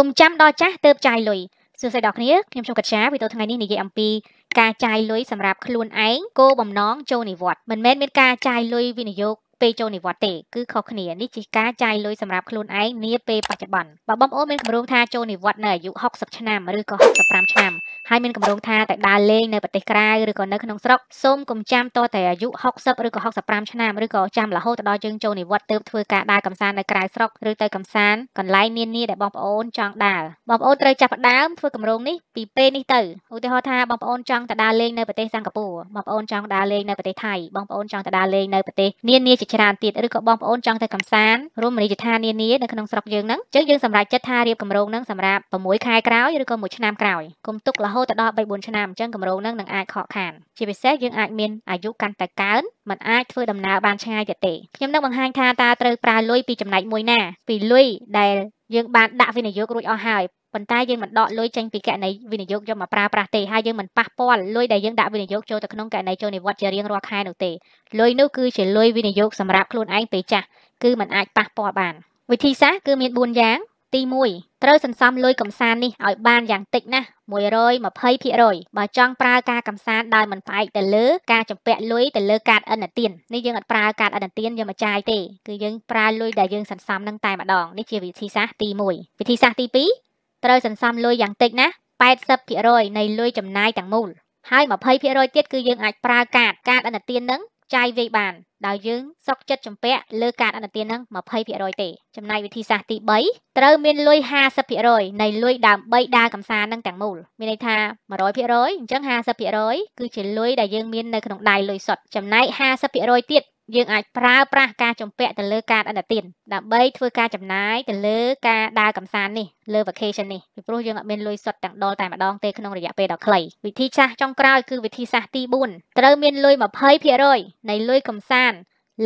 ុំចាំដល់ចាស់ទៅចាយលុយសួស្តីដល់គ្នាខ្ញុំឈុំកត្យាវីដេអូថ្ងៃនេះនិយាយអំពីការចាយលុយសម្រាប់ខ្លួនឯងគោលបំណងចូលនិវត្តន៍មិនមែនមានការចាយលុយវិនិយោគពេលចូលនិវត្តន៍ទេគឺខុសគ្នានេះជាការចាយលុយសម្រាប់ខ្លួនឯងនាពេលបច្ចុប្បន្នបើបងប្អូនមានគម្រោងថាចូលនិវត្តន៍នៅអាយុ60ឆ្នាំឬក៏65ឆ្នាំហើយមានគម្រោងថាតែដើរលេងនៅប្រទេសក្រៅឬក៏នៅក្នុងស្រុកសូមកុំចាំតតែអាយុ60ឬក៏65ឆ្នាំឬក៏ចាំរហូតដល់យើងចូលនិវត្តន៍ទើបធ្វើការដើរកំសាន្តនៅក្រៅស្រុកឬទៅកំសាន្តកន្លែងនានាដែលបងប្អូនចង់ដើរបងប្អូនត្រូវចាប់ផ្ដើមធ្វើគម្រោងនេះពីពេលនេះទៅឧទាហរណ៍ថាបងប្អូនចង់ទៅដើរលេងនៅប្រទេសសិង្ហបុរីបងប្អូនចង់ដើរលេងនៅប្រទេសថៃបងប្អូនចង់ទៅដើរលេងនៅប្រទេសនានាជាច្រើនទៀតឬក៏បងប្អូនចង់ទៅកំសាន្តរួមនីយដ្ឋាននានានៅក្នុងស្រុកយើងហ្នឹងចឹងយើងសម្រេចចិត្តថារៀបគម្រោងហ្នឹងសម្រាប់6ខែក្រោយឬក៏1ឆ្នាំក្រោយគុំទុករហូតដល់3 4ឆ្នាំចឹងគម្រោងហ្នឹងនឹងអាចខកខានជាពិសេសយើងអាចមានអាយុកាន់តែកើនមិនអាចធ្វើដំណើរបានឆ្ងាយទៀតទេខ្ញុំនឹងបង្ហាញថាតើត្រូវប្រើលុយពីចំណែកមួយណាពីលុយដែលយើងបានដាក់វិនិយោគរួចអស់ហើយប៉ុន្តែយើងមិនដកលុយចេញពីកណីវិនិយោគយកមកប្រើប្រាស់ទេហើយយើងមិនប៉ះពាល់លុយដែលយើងដាក់វិនិយោគចូលទៅក្នុងកណីចូលនិវត្តន៍ជារៀងរាល់ខែនោះទេលុយនោះគឺជាលុយវិនិយោគសម្រាប់ខ្លួនឯងពេលចាស់គឺមិនអាចប៉ះពាល់បាន វិធីសាស្ត្រគឺមាន4យ៉ាង ទី1ត្រូវសន្សំលុយកំសាន្តនេះឲ្យបានយ៉ាងតិចណាស់120%បើចង់ប្រើការកំសាន្តដោយមិនផ្អែកទៅលើការចម្ពាក់លុយទៅលើកាតអិនទាននេះយើងអត់ប្រើកាតអិនទានយកមកចាយទេគឺយើងប្រើលុយដែលយើងសន្សំនឹងតែម្ដងនេះជាវិធីសាស្ត្រទី1វិធីសាស្ត្រទី2ត្រូវសន្សំលុយយ៉ាងតិចណា80%នៃលុយចំណាយទាំងមូលហើយ20%ទៀតគឺយើងអាចប្រើកាតកាតអនុទាននឹងចាយវាយបានដោយយើងស្រុកចិត្តចម្ពាក់លើកាតអនុទាននឹង20%ទេចំណាយវិធីសាស្ត្រទី3ត្រូវមានលុយ50%នៃលុយដើម្បីដើរកំសាន្តនឹងទាំងមូលមានន័យថា100%អញ្ចឹង50%គឺជាលុយដែលយើងមាននៅក្នុងដៃលុយសុទ្ធចំណាយ50%ទៀតយើងអាចប្រើប្រាស់ការជំពាក់ទៅលើការអត់ទៀនដើម្បីធ្វើការចំណាយទៅលើការដើរកំសាន្តនេះលើ vacation នេះពីព្រោះយើងអត់មានលុយសុទ្ធទាំងដុលតែម្ដងទេក្នុងរយៈពេលដ៏ខ្លីវិធីសាស្ត្រចុងក្រោយគឺវិធីសាស្ត្រទី4ត្រូវមានលុយ20%នៃលុយកំសាន្ត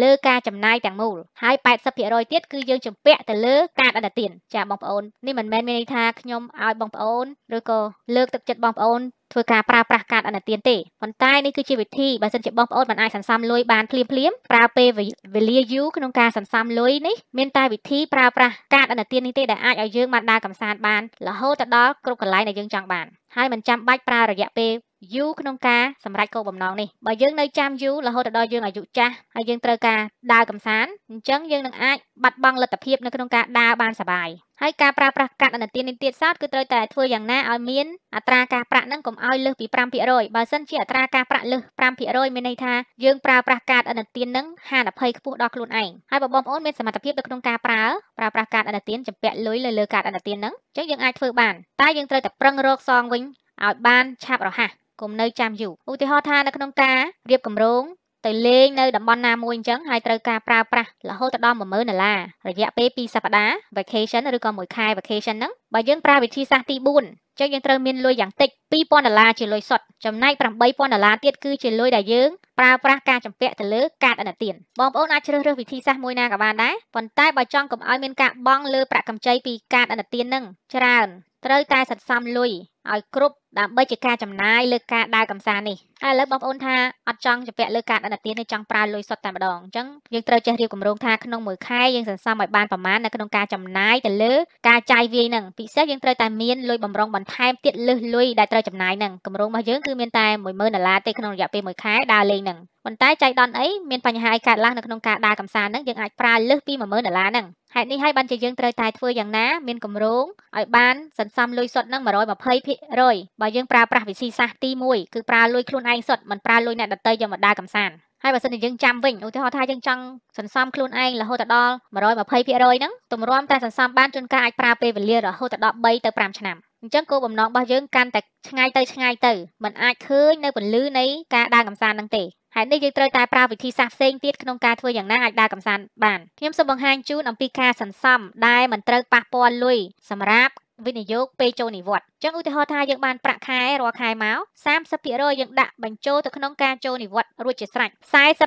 លើការចំណាយទាំងមូលហើយ80%ទៀតគឺយើងជំពាក់ទៅលើការអត់ទៀនចាបងប្អូននេះមិនមែនមានន័យថាខ្ញុំឲ្យបងប្អូនឬក៏លើកទឹកចិត្តបងប្អូនធ្វើការប្រើប្រាស់កាតអនុទានទេប៉ុន្តែនេះគឺជាវិធីបើសិនជាបងប្អូនមិនអាចសន្សំលុយបានភ្លាមភ្លាមប្រើពេលវេលាយូរក្នុងការសន្សំលុយនេះមានតែវិធីប្រើប្រាស់កាតអនុទាននេះទេដែលអាចឲ្យយើងបានដើរកំសាន្តបានរហូតទៅដល់គ្រប់កន្លែងដែលយើងចង់បានហើយមិនចាំបាច់ប្រើរយៈពេលយូរក្នុងការសម្រេចគោលបំណងនេះបើយើងនៅចាំយូររហូតដល់យើងអាយុចាស់ហើយយើងត្រូវការដើរកំសាន្តអញ្ចឹងយើងនឹងអាចបាត់បង់លទ្ធភាពនៅក្នុងការដើរបានសប្បាយហើយការប្រើប្រាស់កាតអនុទាននេះទៀតសោតគឺត្រូវតែធ្វើយ៉ាងណាឲ្យមានអត្រាការប្រាក់នឹងកុំឲ្យលើសពី5%បើសិនជាអត្រាការប្រាក់លើស5%មានន័យថាយើងប្រើប្រាស់កាតអនុទាននឹងហានិភ័យខ្ពស់ដល់ខ្លួនឯងហើយបងប្អូនមានសមត្ថភាពនៅក្នុងការប្រើប្រើប្រាស់កាតអនុទានចម្ពាក់លុយលើលើកាតអនុទាននឹងអញ្ចឹងយើងអាចធ្វើបាន តែយើងត្រូវតែប្រឹងរកសងវិញឲ្យបានឆាប់រហ័សកុំនៅចាំយូរឧទាហរណ៍ថានៅក្នុងការរៀបគម្រោងទៅលេងនៅតំបន់ណាមួយអញ្ចឹងហើយត្រូវការប្រើប្រាស់រហូតដល់10000ដុល្លាររយៈពេល2សប្តាហ៍ vacation ឬក៏1ខែ vacation ហ្នឹងបើយើងប្រើវិធីសាស្ត្រទី4អញ្ចឹងយើងត្រូវមានលុយយ៉ាងតិច2000ដុល្លារជាលុយសុទ្ធចំណែក8000ដុល្លារទៀតគឺជាលុយដែលយើងប្រើប្រាស់ការចម្ពាក់ទៅលើកាតអនុទានបងប្អូនអាចជ្រើសរើសវិធីសាស្ត្រមួយណាក៏បានដែរប៉ុន្តែបើចង់កុំឲ្យមានការបង់លើប្រាក់កម្ចីពីកាតអនុទានហ្នឹងច្រើនត្រូវតែសន្សំលុយឲ្យគ្រប់ដើម្បីជាការចំណាយលើការដើរកម្សាន្តនេះហើយឥឡូវបងប្អូនថាអត់ចង់ជំពាក់លើការដិតទាននេះចង់ប្រើលុយសុទ្ធតែម្ដងអញ្ចឹងយើងត្រូវចេះរៀបគម្រោងថាក្នុងមួយខែយើងសន្សំឲ្យបានប្រមាណនៅក្នុងការចំណាយទៅលើការចាយវាយនឹងពិសេសយើងត្រូវតែមានលុយបំរុងបន្ថែមទៀតលើសលុយដែលត្រូវចំណាយនឹងគម្រោងរបស់យើងគឺមានតែ10000ដុល្លារទេក្នុងរយៈពេលមួយខែដើរលេងនឹងប៉ុន្តែចៃដន្យអីមានបញ្ហាអីកើតឡើងនៅក្នុងការដើរកម្សាន្តនឹងយើងអាចប្រើលើសពី10000ដុល្លារនឹងហេតុនេះហើយបានជាយើងត្រូវតែធ្វើយ៉ាងណាមានគម្រោងឲ្យបានសន្សំលុយសុទ្ធនឹង120%បើយើងប្រើប្រាស់វិធីសាស្ត្រទី1គឺប្រើលុយខ្លួនឯងសុទ្ធមិនប្រើលុយអ្នកដទៃយកមកដើរកំសាន្តហើយបើសិនជាយើងចាំវិញឧទាហរណ៍ថាយើងចង់សន្សំខ្លួនឯងរហូតដល់120%ហ្នឹងទម្រាំតែសន្សំបានជួនកាលអាចប្រើពេលវេលារហូតដល់3ទៅ5ឆ្នាំអញ្ចឹងគោលបំណងរបស់យើងកាន់តែឆ្ងាយទៅឆ្ងាយទៅมันអាចឃើញនៅពន្លឺនៃការដើរកំសាន្តហ្នឹងទេហេតុនេះយើងត្រូវតែប្រើវិធីសាស្ត្រផ្សេងទៀតក្នុងការធ្វើយ៉ាងណាអាចដើរកំសាន្តបានខ្ញុំសូមបង្ហាញជូនអំពីការសន្សំដែលមិនត្រូវប៉ះពាល់លុយសម្រាប់វិនិយោគពេលចូលនិវត្តន៍អញ្ចឹងឧទាហរណ៍ថាយើងបានប្រាក់ខែរាល់ខែមក30%យើងដាក់បញ្ចូលទៅក្នុងការចូលនិវត្តន៍រួចជាស្រេច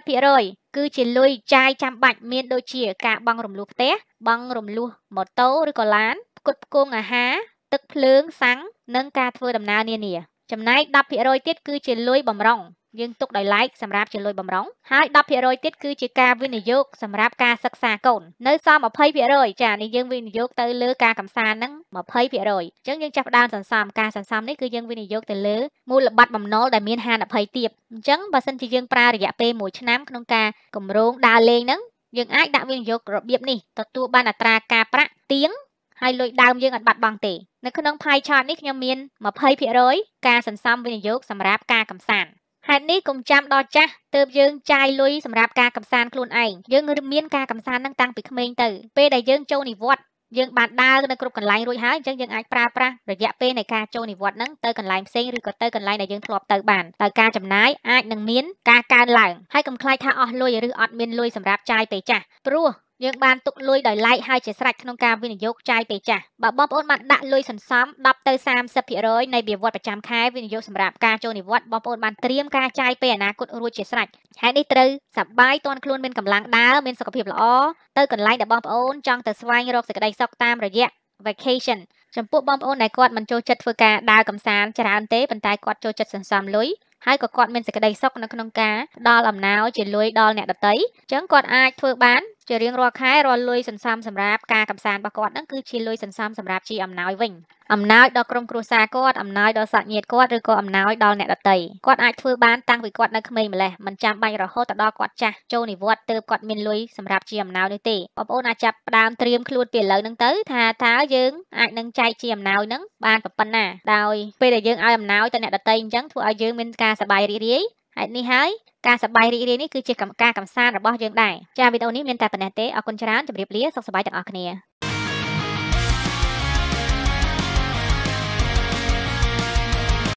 40%គឺជាលុយចាយចាំបាច់មាន ដូចជាការបង់រំលោះផ្ទះបង់រំលោះម៉ូតូឬក៏ឡានផ្គត់ផ្គង់អាហារទឹកភ្លើងសាំងនិងការធ្វើដំណើរនានា ចំណែក10%ទៀតគឺជាលុយបំរុងយើងទុកដោយឡែកសម្រាប់ជាលុយបំរុងហើយ10%ទៀតគឺជាការវិនិយោគសម្រាប់ការសិក្សាកូននៅសល់20%ចានេះយើងវិនិយោគទៅលើការកំសាន្តហ្នឹង20%អញ្ចឹងយើងចាប់ផ្ដើមសន្សំការសន្សំនេះគឺយើងវិនិយោគទៅលើមូលបត្របំណុលដែលមាន50%ទៀតអញ្ចឹងបើសិនជាយើងប្រើរយៈពេល1ឆ្នាំក្នុងការគម្រោងដើរលេងហ្នឹងយើងអាចដាក់វិនិយោគរបៀបនេះទទួលបានអត្រាការប្រាក់ទៀងហើយលុយដើមយើងអត់បាត់បង់ទេនៅក្នុង pie chart នេះខ្ញុំមាន20%ការសន្សំវិនិយោគសម្រាប់ការកំសាន្តហេតុនេះកុំចាំដល់ចាស់ទើបយើងចាយលុយសម្រាប់ការកំសាន្តខ្លួនឯងយើងមាន ការកំសាន្តនឹងតាំងពីក្មេងទៅពេលដែលយើងចូលនិវត្តន៍យើងបានដើរនៅគ្រប់កន្លែងរួចហើយអញ្ចឹងយើងអាចប្រើប្រាស់រយៈពេលនៃការចូលនិវត្តន៍ហ្នឹងទៅកន្លែងផ្សេងឬក៏ទៅកន្លែងដែលយើងធ្លាប់ទៅបានតើការចំណាយអាចនឹងមានការកើនឡើងហើយកុំខ្លាចថាអស់លុយឬអត់មានលុយសម្រាប់ចាយពេលចាស់ព្រោះយើងបានទុកលុយដោយឡែកហើយជាស្រេចក្នុងការវិនិយោគចាយពេលចាស់បើបងប្អូនបានដាក់លុយសន្សំ10ទៅ30%នៃវាវត្តប្រចាំខែវិនិយោគសម្រាប់ការចូលនិវត្តន៍បងប្អូនបានត្រៀមការចាយពេលអនាគតរួចជាស្រេចហើយនេះត្រូវសប្បាយទាន់ខ្លួនមានកម្លាំងដើរមានសុខភាពល្អទៅកន្លែងដែលបងប្អូនចង់ទៅស្វែងរកសេចក្តីសុខតាមរយៈ vacation ចំពោះបងប្អូនដែលគាត់មិនចូលចិត្តធ្វើការដើរកម្សាន្តច្រើនទេប៉ុន្តែគាត់ចូលចិត្តសន្សំលុយហើយក៏គាត់មានសេចក្តីសុខនៅក្នុងការផ្ដល់អំណោយជាលុយដល់អ្នកដទៃអញ្ចឹងគាត់អាចធ្វើបានជារៀងរាល់ខែរាល់លុយសន្សំសម្រាប់ការកំសាន្តរបស់គាត់ហ្នឹងគឺជាលុយសន្សំសម្រាប់ជាអំណោយវិញអំណោយដល់ក្រុមគ្រួសារគាត់អំណោយដល់សាច់ញាតិគាត់ឬក៏អំណោយដល់អ្នកដទៃគាត់អាចធ្វើបានតាំងពីគាត់នៅក្មេងម្លេះមិនចាំបាច់រហូតដល់គាត់ចាស់ចូលនិវត្តន៍ទើបគាត់មានលុយសម្រាប់ជាអំណោយនោះទេបងប្អូនអាចចាប់ផ្ដើមត្រៀមខ្លួនពីឥឡូវហ្នឹងទៅ ថាតើយើងអាចនឹងចែកជាអំណោយហ្នឹងបានប៉ុណ្ណាដោយពេលដែលយើងឲ្យអំណោយទៅអ្នកដទៃអញ្ចឹងធ្វើឲ្យយើងមានការសប្បាយរីករាយហើយនេះហើយការសប្បាយរីករាយនេះគឺជាកម្មការកំសាន្តរបស់យើងដែរចាវីដេអូនេះមានតែប៉ុណ្ណេះទេអរគុណច្រើនជម្រាបលាសុខសប្បាយទាំងអស់គ្នា